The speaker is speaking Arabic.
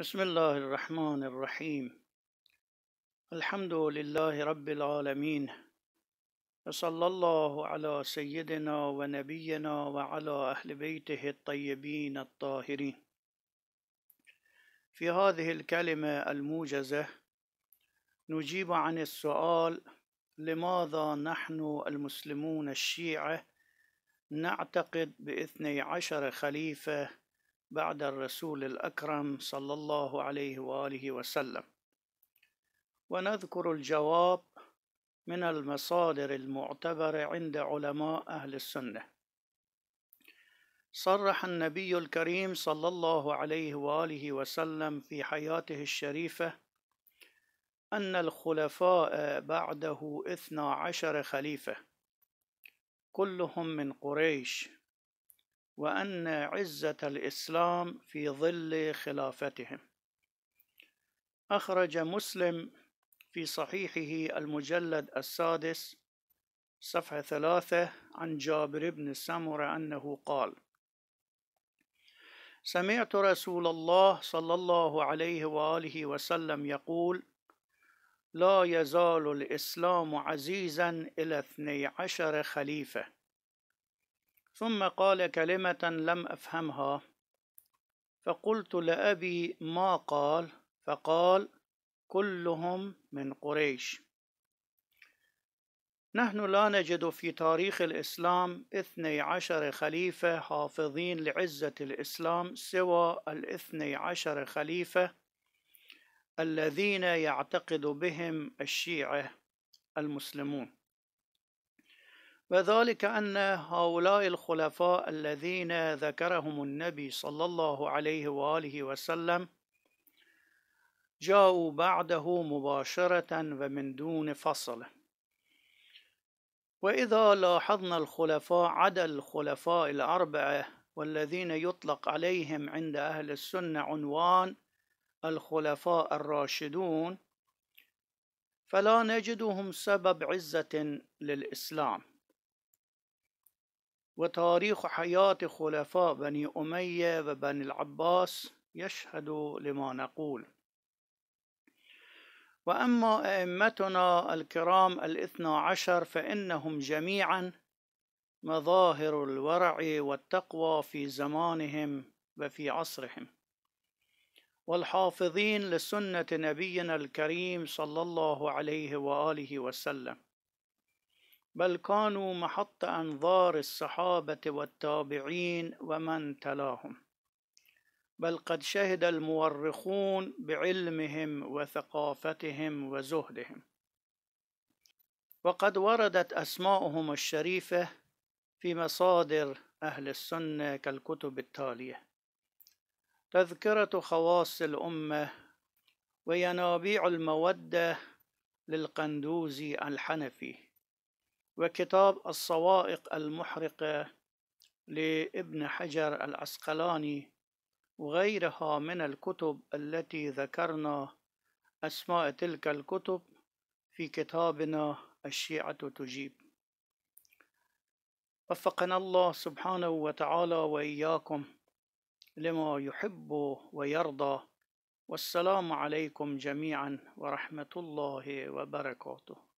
بسم الله الرحمن الرحيم الحمد لله رب العالمين وصلى الله على سيدنا ونبينا وعلى أهل بيته الطيبين الطاهرين في هذه الكلمة الموجزة نجيب عن السؤال لماذا نحن المسلمون الشيعة نعتقد باثني عشر خليفة بعد الرسول الأكرم صلى الله عليه وآله وسلم ونذكر الجواب من المصادر المعتبرة عند علماء أهل السنة صرح النبي الكريم صلى الله عليه وآله وسلم في حياته الشريفة أن الخلفاء بعده اثنا عشر خليفة كلهم من قريش وأن عزة الإسلام في ظل خلافتهم أخرج مسلم في صحيحه المجلد السادس صفحة ثلاثة عن جابر بن سمرة أنه قال سمعت رسول الله صلى الله عليه وآله وسلم يقول لا يزال الإسلام عزيزا إلى اثني عشر خليفة ثم قال كلمة لم أفهمها فقلت لأبي ما قال فقال كلهم من قريش نحن لا نجد في تاريخ الإسلام اثني عشر خليفة حافظين لعزة الإسلام سوى الاثني عشر خليفة الذين يعتقد بهم الشيعة المسلمون وذلك أن هؤلاء الخلفاء الذين ذكرهم النبي صلى الله عليه وآله وسلم جاءوا بعده مباشرة ومن دون فصل وإذا لاحظنا الخلفاء عدا الخلفاء الأربعة والذين يطلق عليهم عند أهل السنة عنوان الخلفاء الراشدون فلا نجدهم سبب عزة للإسلام وتاريخ حياة خلفاء بني أمية وبني العباس يشهد لما نقول وأما أئمتنا الكرام الاثنى عشر فإنهم جميعا مظاهر الورع والتقوى في زمانهم وفي عصرهم والحافظين لسنة نبينا الكريم صلى الله عليه وآله وسلم بل كانوا محط أنظار الصحابة والتابعين ومن تلاهم بل قد شهد المؤرخون بعلمهم وثقافتهم وزهدهم وقد وردت أسماؤهم الشريفة في مصادر أهل السنة كالكتب التالية تذكرة خواص الأمة وينابيع المودة للقندوزي الحنفي وكتاب الصوائق المحرقة لابن حجر العسقلاني وغيرها من الكتب التي ذكرنا أسماء تلك الكتب في كتابنا الشيعة تجيب وفقنا الله سبحانه وتعالى وإياكم لما يحب ويرضى والسلام عليكم جميعا ورحمة الله وبركاته